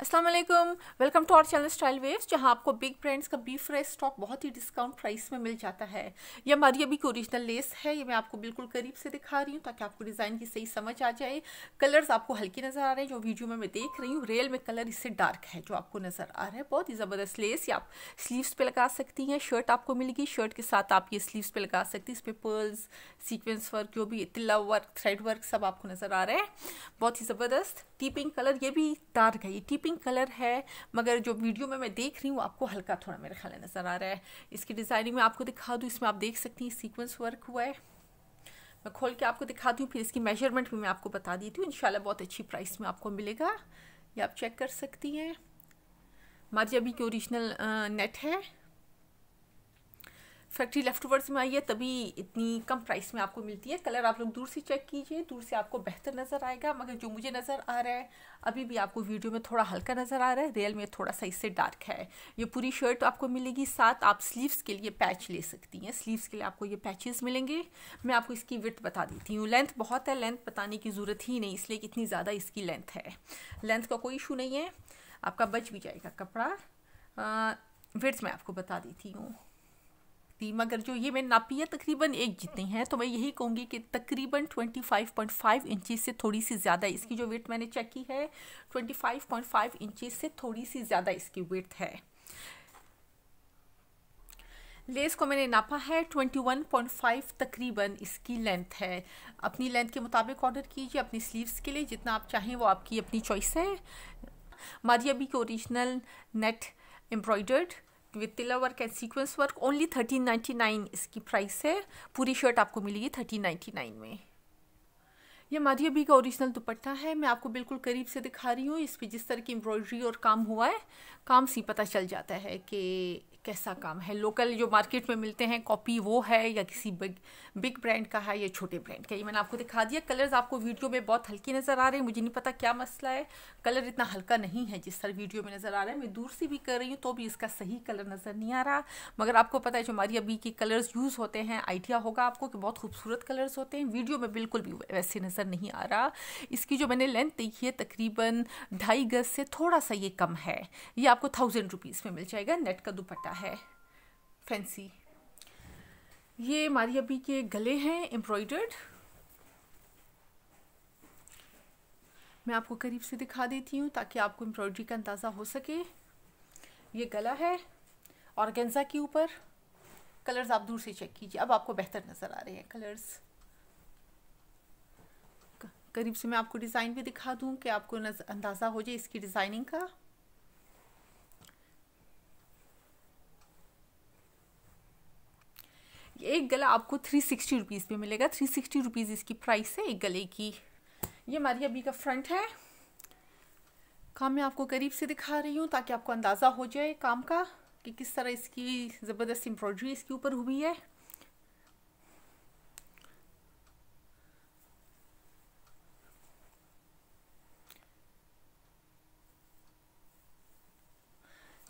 अस्सलाम वालेकुम welcome to our channel Style Waves जहां आपको बिग ब्रांड्स का बी फ्रेश स्टॉक बहुत ही डिस्काउंट प्राइस में मिल जाता है ये हमारी अभी ओरिजिनल लेस है ये मैं आपको बिल्कुल करीब से दिखा रही हूँ ताकि आपको डिज़ाइन की सही समझ आ जाए कलर्स आपको हल्के नज़र आ रहे हैं जो वीडियो में मैं देख रही हूँ रियल में कलर इससे डार्क है जो आपको नज़र आ रहा है बहुत ही ज़बरदस्त लेस ये आप स्लीवस पर लगा सकती हैं शर्ट आपको मिलेगी शर्ट के साथ आप ये स्लीवस पर लगा सकती हैं इस पर पर्ल्स सीक्वेंस वर्क जो भी तिल्ला वर्क थ्रेड वर्क सब आपको नज़र आ रहा है बहुत ही ज़बरदस्त टी पिंक कलर ये भी डार्क है ये टी पिंक कलर है मगर जो वीडियो में मैं देख रही हूँ आपको हल्का थोड़ा मेरे ख्याल नज़र आ रहा है इसकी डिज़ाइनिंग में आपको दिखा दूँ इसमें आप देख सकती हैं सीक्वेंस वर्क हुआ है मैं खोल के आपको दिखाती हूँ फिर इसकी मेजरमेंट भी मैं आपको बता देती हूँ इन बहुत अच्छी प्राइस में आपको मिलेगा ये आप चेक कर सकती हैं हमारी अभी की ओरिजिनल नेट है फैक्ट्री लेफ्ट ओवर्स में आई है तभी इतनी कम प्राइस में आपको मिलती है कलर आप लोग दूर से चेक कीजिए दूर से आपको बेहतर नज़र आएगा मगर जो मुझे नज़र आ रहा है अभी भी आपको वीडियो में थोड़ा हल्का नज़र आ रहा है रियल में थोड़ा सा इससे डार्क है ये पूरी शर्ट तो आपको मिलेगी साथ आप स्लीव्स के लिए पैच ले सकती हैं स्लीव्स के लिए आपको ये पैचेस मिलेंगे मैं आपको इसकी विथ बता देती हूँ लेंथ बहुत है लेंथ बताने की ज़रूरत ही नहीं इसलिए इतनी ज़्यादा इसकी लेंथ है लेंथ का कोई इशू नहीं है आपका बच भी जाएगा कपड़ा विथ्स मैं आपको बता देती हूँ सकती मगर जो ये मैं नापी है तकरीबन एक जितनी है तो मैं यही कहूँगी कि तकरीबन 25.5 इंचेस से थोड़ी सी ज़्यादा इसकी जो वेट मैंने चेक की है 25.5 इंचेस से थोड़ी सी ज़्यादा इसकी वेट है लेस को मैंने नापा है 21.5 तकरीबन इसकी लेंथ है अपनी लेंथ के मुताबिक ऑर्डर कीजिए अपनी स्लीव्स के लिए जितना आप चाहें वो आपकी अपनी चॉइस है मारियाबी की के ओरिजिनल नेट एम्ब्रॉयडर्ड विद तिला work and sequence work only thirteen ninety nine इसकी प्राइस है पूरी शर्ट आपको मिलेगी थर्टीन नाइन्टी नाइन में माधी अभी का ओरिजिनल दुपट्टा है मैं आपको बिल्कुल करीब से दिखा रही हूँ इस पर जिस तरह की एम्ब्रॉयडरी और काम हुआ है काम से पता चल जाता है कि कैसा काम है लोकल जो मार्केट में मिलते हैं कॉपी वो है या किसी बिग बिग ब्रांड का है या छोटे ब्रांड का ये मैंने आपको दिखा दिया कलर्स आपको वीडियो में बहुत हल्के नज़र आ रहे हैं मुझे नहीं पता क्या मसला है कलर इतना हल्का नहीं है जिस तरह वीडियो में नज़र आ रहा है मैं दूर से भी कर रही हूँ तो भी इसका सही कलर नज़र नहीं आ रहा मगर आपको पता है जो हमारी अभी के कलर्स यूज़ होते हैं आइडिया होगा आपको कि बहुत खूबसूरत कलर्स होते हैं वीडियो में बिल्कुल भी वैसे नज़र नहीं आ रहा इसकी जो मैंने लेंथ देखी है तकरीबन ढाई गज से थोड़ा सा ये कम है ये आपको थाउजेंड रुपीज़ में मिल जाएगा नेट का दुपट्टा है फैंसी ये हमारी अभी के गले हैं एम्ब्रॉयडर्ड मैं आपको करीब से दिखा देती हूँ ताकि आपको एम्ब्रॉयडरी का अंदाज़ा हो सके ये गला है गेंजा के ऊपर कलर्स आप दूर से चेक कीजिए अब आपको बेहतर नज़र आ रहे हैं कलर्स करीब से मैं आपको डिज़ाइन भी दिखा दूँ कि आपको अंदाज़ा हो जाए इसकी डिज़ाइनिंग का एक गला आपको थ्री सिक्सटी रुपीज़ पर मिलेगा थ्री सिक्सटी रुपीज़ इसकी प्राइस है एक गले की ये हमारी अभी का फ्रंट है काम मैं आपको करीब से दिखा रही हूँ ताकि आपको अंदाज़ा हो जाए काम का कि किस तरह इसकी ज़बरदस्त एम्ब्रॉयड्री इसके ऊपर हुई है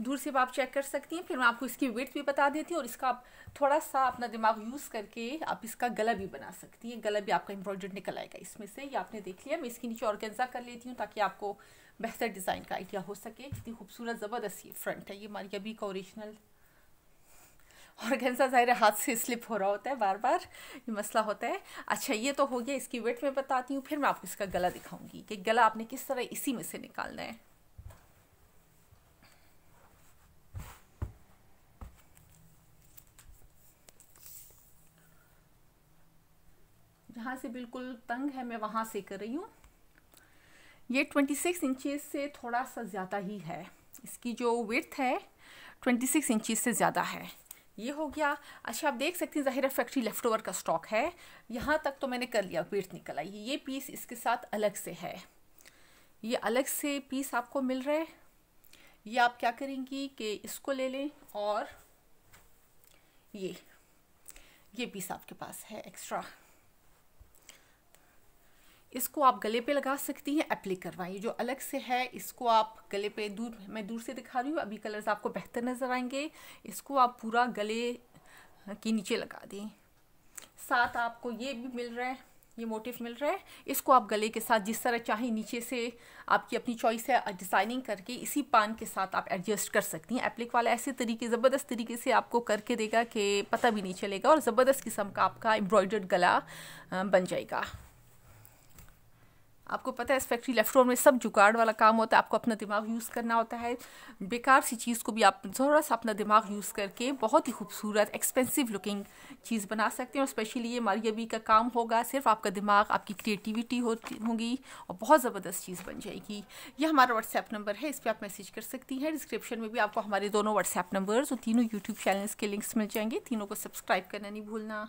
दूर से आप चेक कर सकती हैं फिर मैं आपको इसकी वेट भी बता देती हूँ और इसका आप थोड़ा सा अपना दिमाग यूज़ करके आप इसका गला भी बना सकती हैं गला भी आपका एम्ब्रॉयड निकल आएगा इसमें से ये आपने देख लिया मैं इसके नीचे ऑर्गेन्जा कर लेती हूँ ताकि आपको बेहतर डिज़ाइन का आइडिया हो सके कितनी खूबसूरत ज़बरदस्त ये फ्रंट है ये हमारी अभी का ओरिजिनल ऑर्गेन्जा ज़ाहिर हाथ से स्लिप हो रहा होता है बार बार ये मसला होता है अच्छा ये तो हो गया इसकी वेट में बताती हूँ फिर मैं आपको इसका गला दिखाऊंगी कि गला आपने किस तरह इसी में से निकालना है जहाँ से बिल्कुल तंग है मैं वहाँ से कर रही हूँ ये 26 इंचज़ से थोड़ा सा ज़्यादा ही है इसकी जो विर्थ है 26 इंचज़ से ज़्यादा है ये हो गया अच्छा आप देख सकते हैं ज़ाहिर फैक्ट्री लेफ़्ट ओवर का स्टॉक है यहाँ तक तो मैंने कर लिया विर्थ निकल आई ये पीस इसके साथ अलग से है ये अलग से पीस आपको मिल रहा है ये आप क्या करेंगी कि इसको ले लें और ये ये पीस आपके पास है एक्स्ट्रा इसको आप गले पे लगा सकती हैं अप्लाई करवाइए जो अलग से है इसको आप गले पे दूर मैं दूर से दिखा रही हूँ अभी कलर्स आपको बेहतर नज़र आएंगे इसको आप पूरा गले के नीचे लगा दें साथ आपको ये भी मिल रहा है ये मोटिव मिल रहा है इसको आप गले के साथ जिस तरह चाहे नीचे से आपकी अपनी चॉइस है डिज़ाइनिंग करके इसी पान के साथ आप एडजस्ट कर सकती हैं एप्लिक वाला ऐसे तरीके ज़बरदस्त तरीके से आपको करके देगा कि पता भी नहीं चलेगा और ज़बरदस्त किस्म का आपका एम्ब्रॉयडर्ड गला बन जाएगा आपको पता है इस फैक्ट्री लेफ्ट ओवर में सब जुगाड़ वाला काम होता है आपको अपना दिमाग यूज़ करना होता है बेकार सी चीज़ को भी आप ज़रा सा अपना दिमाग यूज़ करके बहुत ही खूबसूरत एक्सपेंसिव लुकिंग चीज़ बना सकते हैं और स्पेशली ये बी का काम होगा सिर्फ आपका दिमाग आपकी क्रिएटिविटी होती होगी और बहुत ज़बरदस्त चीज़ बन जाएगी यह हमारा व्हाट्सएप नंबर है इस पर आप मैसेज कर सकती हैं डिस्क्रिप्शन में भी आपको हमारे दोनों व्हाट्सएप नंबर्स और तीनों यूट्यूब चैनल्स के लिंक्स मिल जाएंगे तीनों को सब्सक्राइब करना नहीं भूलना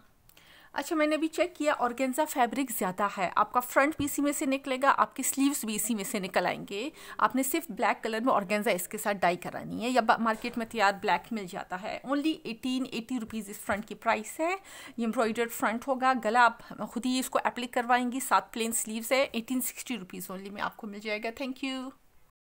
अच्छा मैंने अभी चेक किया ऑर्गेन्जा फैब्रिक ज़्यादा है आपका फ्रंट भी इसी में से निकलेगा आपके स्लीव्स भी इसी में से निकल आएंगे आपने सिर्फ ब्लैक कलर में ऑर्गेन्जा इसके साथ डाई करानी है या मार्केट में तैयार तो ब्लैक मिल जाता है ओनली एटीन एटी रुपीज़ इस फ्रंट की प्राइस है ये एम्ब्रॉयडर्ड फ्रंट होगा गला आप खुद ही इसको एप्लिक करवाएंगी सात प्लेन स्लीव्स है एटीन सिक्सटी रुपीज़ ओनली में आपको मिल जाएगा थैंक यू